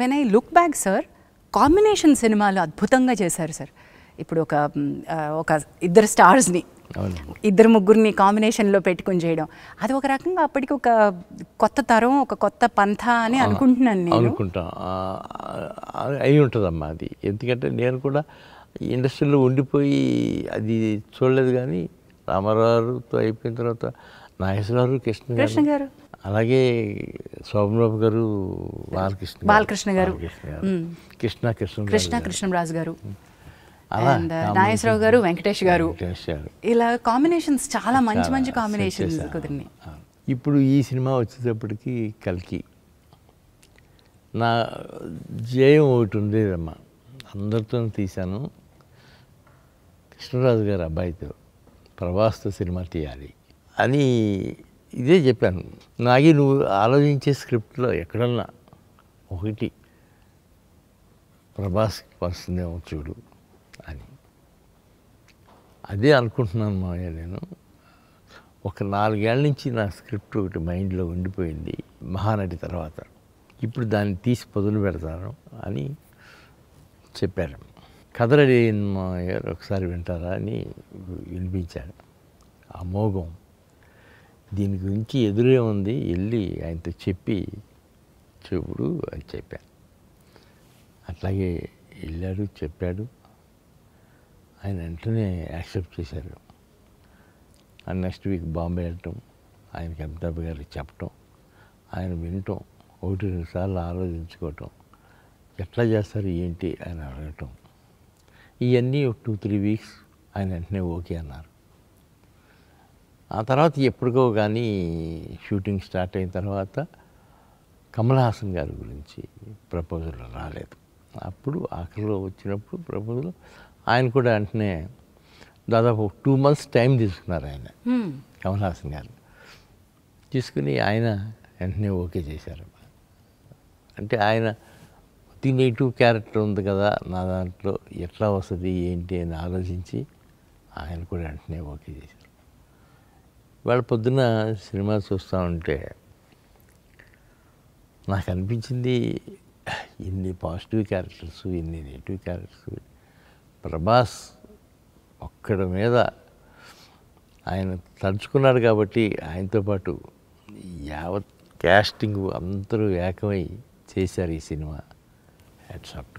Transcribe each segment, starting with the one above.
When I look back sir combination సినిమాలు అద్భుతంగా చేశారు సార్ ఇప్పుడు ఒక ఒక ఇద్దరు స్టార్స్ని ఇద్దరు ముగ్గురిని కాంబినేషన్లో పెట్టుకుని చేయడం అది ఒక రకంగా అప్పటికి ఒక కొత్త తరం ఒక కొత్త పంథ అని అనుకుంటున్నాను నేను అనుకుంటాను అయి ఉంటుందమ్మా అది ఎందుకంటే నేను కూడా ఇండస్ట్రీలో ఉండిపోయి అది చూడలేదు కానీ రామారావుతో అయిపోయిన తర్వాత నాగేశ్వరరావు కృష్ణ గారు అలాగే శోభనరాబు గారు బాలకృష్ణ బాలకృష్ణ గారు కృష్ణ కృష్ణ కృష్ణ కృష్ణరాజు గారు నాగేశ్వరరావు గారు వెంకటేష్ గారు ఇలా కాంబినేషన్స్ చాలా మంచి మంచి కాంబినేషన్స్ కుదిరినాయి ఇప్పుడు ఈ సినిమా వచ్చేటప్పటికి కల్కి నా జయం ఒకటి ఉండేదమ్మా అందరితో తీశాను కృష్ణరాజు గారు అబ్బాయితో ప్రవాస్తో సినిమా తీయాలి అని ఇదే చెప్పాను నాగి నువ్వు ఆలోచించే స్క్రిప్ట్లో ఎక్కడన్నా ఒకటి ప్రభాస్ వస్తుందేమో చూడు అని అదే అనుకుంటున్నాను మామయ్య నేను ఒక నాలుగేళ్ల నుంచి నా స్క్రిప్ట్ ఒకటి మైండ్లో ఉండిపోయింది మహానటి తర్వాత ఇప్పుడు దాన్ని తీసి పొదులు పెడతాను అని చెప్పారు కథ రెడీ ఒకసారి వింటారా అని వినిపించాడు అమోఘం దీని గురించి ఎదురే ఉంది వెళ్ళి ఆయనతో చెప్పి చెప్పుడు అని చెప్పాను అట్లాగే వెళ్ళాడు చెప్పాడు ఆయన వెంటనే యాక్సెప్ట్ చేశారు అండ్ నెక్స్ట్ వీక్ బాంబే వెళ్ళటం ఆయనకి అమితాబ్ గారికి చెప్పటం ఆయన వినటం ఒకటి రెండు సార్లు ఆలోచించుకోవటం ఎట్లా చేస్తారు ఏంటి అని అడగటం ఇవన్నీ టూ త్రీ వీక్స్ ఆయన వెంటనే ఓకే అన్నారు ఆ తర్వాత ఎప్పటికో కానీ షూటింగ్ స్టార్ట్ అయిన తర్వాత కమల్ హాసన్ గారి గురించి ప్రపోజల్ రాలేదు అప్పుడు ఆఖరిలో వచ్చినప్పుడు ప్రపోజల్ ఆయన కూడా వెంటనే దాదాపు టూ మంత్స్ టైం తీసుకున్నారు ఆయన కమల్ హాసన్ గారు తీసుకుని ఆయన వెంటనే ఓకే చేశారు అంటే ఆయన ప్రతి నెగిటివ్ క్యారెక్టర్ ఉంది కదా నా దాంట్లో ఎట్లా వస్తుంది ఏంటి అని ఆలోచించి ఆయన కూడా వెంటనే ఓకే చేశారు వాళ్ళ పొద్దున సినిమా చూస్తూ ఉంటే నాకు అనిపించింది ఇన్ని పాజిటివ్ క్యారెక్టర్స్ ఇన్ని నెగిటివ్ క్యారెక్టర్స్ ప్రభాస్ ఒక్కడి మీద ఆయన తలుచుకున్నాడు కాబట్టి ఆయనతో పాటు యావత్ క్యాస్టింగ్ అందరూ ఏకమై చేశారు ఈ సినిమా హ్యాట్స్ ఆఫ్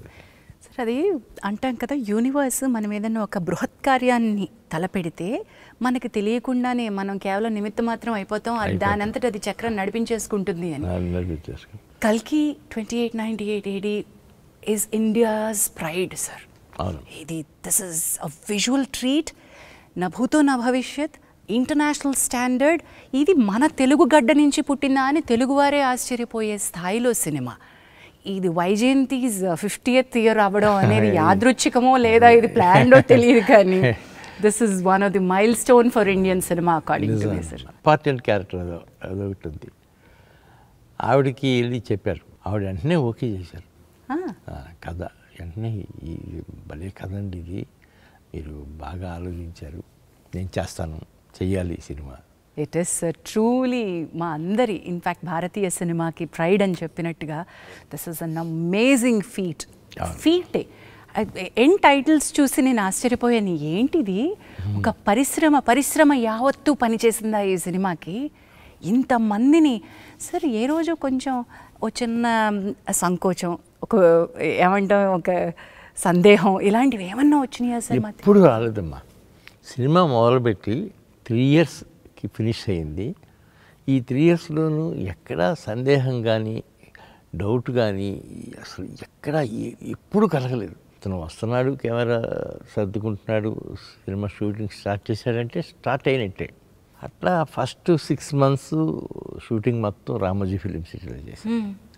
అది అంటాం కదా యూనివర్స్ మనం ఏదైనా ఒక బృహత్ కార్యాన్ని తలపెడితే మనకి తెలియకుండానే మనం కేవలం నిమిత్తం మాత్రం అయిపోతాం అది దానంతటి అది చక్రం నడిపించేసుకుంటుంది అని కల్కి twenty eight ninety eight AD is India's pride sir ఇది this is a visual treat నా భూతో నా భవిష్యత్ ఇంటర్నేషనల్ స్టాండర్డ్ ఇది మన తెలుగు గడ్డ నుంచి పుట్టినా అని తెలుగువారే ఆశ్చర్యపోయే స్థాయిలో సినిమా ఇది వైజయంతిస్ ఫిఫ్టీయత్ ఇయర్ అవ్వడం అనేది యాదృచ్ఛికమో లేదా ఇది ప్లాన్డో తెలియదు కానీ this is one of the milestone for Indian cinema according important character అదో అదొకటి ఆవిడకి వెళ్ళి చెప్పారు ఆవిడ వెంటనే ఓకే చేశారు కథ వెంటనే ఈ భలే కథ అండి ఇది మీరు బాగా ఆలోచించారు నేను చేస్తాను చెయ్యాలి సినిమా ఇట్ ఇస్ ట్రూలీ మా అందరి ఇన్ఫ్యాక్ట్ భారతీయ సినిమాకి ప్రైడ్ అని చెప్పినట్టుగా this is an amazing feat ఫీటే ఎన్ టైటిల్స్ చూసి నేను ఆశ్చర్యపోయాను ఏంటిది ఒక పరిశ్రమ పరిశ్రమ యావత్తు పనిచేసిందా ఈ సినిమాకి ఇంతమందిని సార్ ఏ రోజు కొంచెం ఓ చిన్న సంకోచం ఒక ఏమంటాం ఒక సందేహం ఇలాంటివి ఏమన్నా వచ్చినాయా సార్ ఇప్పుడు రాలేదమ్మా సినిమా మొదలుపెట్టి త్రీ ఇయర్స్ కి ఫినిష్ అయింది ఈ త్రీ ఇయర్స్లోనూ ఎక్కడా సందేహం కానీ డౌట్ కానీ అసలు ఎక్కడా ఎప్పుడు కలగలేదు తను వస్తున్నాడు కెమెరా సర్దుకుంటున్నాడు సినిమా షూటింగ్ స్టార్ట్ చేశాడంటే స్టార్ట్ అయినట్టే అట్లా ఫస్ట్ సిక్స్ మంత్స్ షూటింగ్ మొత్తం రామోజీ ఫిలిం సిటీలో చేసి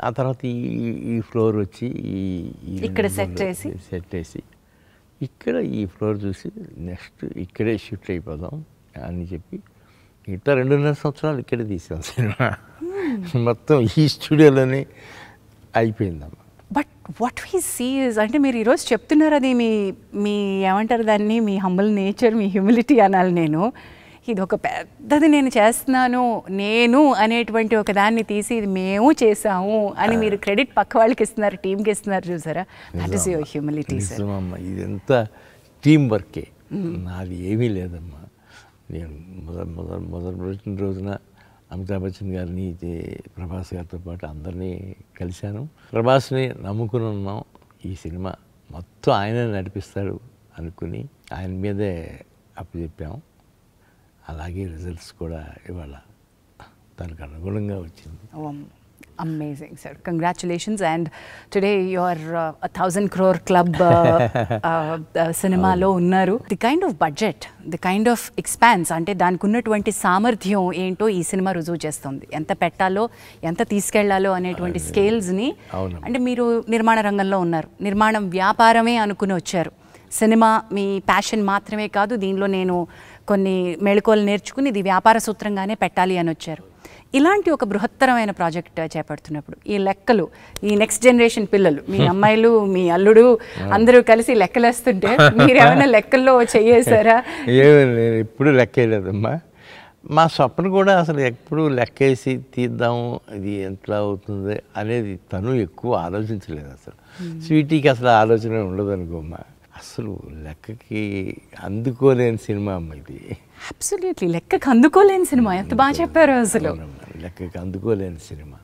ఆ తర్వాత ఈ ఈ ఫ్లోర్ వచ్చి ఈ ఇక్కడ సెట్ చేసి సెట్ చేసి ఇక్కడ ఈ ఫ్లోర్ చూసి నెక్స్ట్ ఇక్కడే షిఫ్ట్ అయిపోదాం అని చెప్పి మిగతా రెండున్నర సంవత్సరాలు ఇక్కడే తీసాం సినిమా మొత్తం ఈ స్టూడియోలోనే అయిపోయిందమ్మా బట్ వాట్ వీ సీజ్ అంటే మీరు ఈరోజు చెప్తున్నారు అది మీ మీ ఏమంటారు దాన్ని మీ హంబల్ నేచర్ మీ హ్యూమిలిటీ అనాలి నేను ఇది ఒక పెద్దది నేను చేస్తున్నాను నేను అనేటువంటి ఒక దాన్ని తీసి ఇది మేము చేసాము అని మీరు క్రెడిట్ పక్క వాళ్ళకి ఇస్తున్నారు టీంకి ఇస్తున్నారు చూసారా that is your humility sir team వర్కే నాది ఏమీ లేదమ్మా నేను మొద మొద మొదటి రోజున రోజున అమితాబ్ బచ్చన్ గారిని ప్రభాస్ గారితో పాటు అందరినీ కలిశాను ప్రభాస్ని నమ్ముకుని ఉన్నాం ఈ సినిమా మొత్తం ఆయనే నడిపిస్తాడు అనుకుని ఆయన మీదే అప్పచెప్పాం అలాగే రిజల్ట్స్ కూడా ఇవాళ దానికి అనుగుణంగా వచ్చింది Amazing, sir. Congratulations. And today you're uh, a thousand crore club uh, uh, సినిమాలో ఉన్నారు the kind of budget the kind of expanse అంటే దానికి ఉన్నటువంటి సామర్థ్యం ఏంటో ఈ సినిమా రుజువు చేస్తుంది ఎంత పెట్టాలో ఎంత తీసుకెళ్లాలో అనేటువంటి స్కేల్స్ని అంటే మీరు నిర్మాణ రంగంలో ఉన్నారు నిర్మాణం వ్యాపారమే అనుకుని వచ్చారు సినిమా మీ ప్యాషన్ మాత్రమే కాదు దీనిలో నేను కొన్ని మెళుకోలు నేర్చుకుని ఇది వ్యాపార సూత్రంగానే పెట్టాలి అని వచ్చారు ఇలాంటి ఒక బృహత్తరమైన ప్రాజెక్ట్ చేపడుతున్నప్పుడు ఈ లెక్కలు ఈ నెక్స్ట్ జనరేషన్ పిల్లలు మీ అమ్మాయిలు మీ అల్లుడు అందరూ కలిసి లెక్కలేస్తుంటే మీరు ఏమైనా లెక్కల్లో చేసారా ఎప్పుడు లెక్కలేదమ్మా మా స్వప్న కూడా అసలు ఎప్పుడు లెక్కేసి తీద్దాం ఇది ఎంతలా అవుతుంది అనేది తను ఎక్కువ ఆలోచించలేదు అసలు స్వీటీకి అసలు ఆలోచన ఉండదు అనుకోమ్మా అసలు లెక్కకి అందుకోలేని సినిమా అమ్మ ఇది అబ్సల్యూట్లీ లెక్కకి అందుకోలేని సినిమా ఎంత బాగా చెప్పారు అసలు లెక్కకి అందుకోలేని సినిమా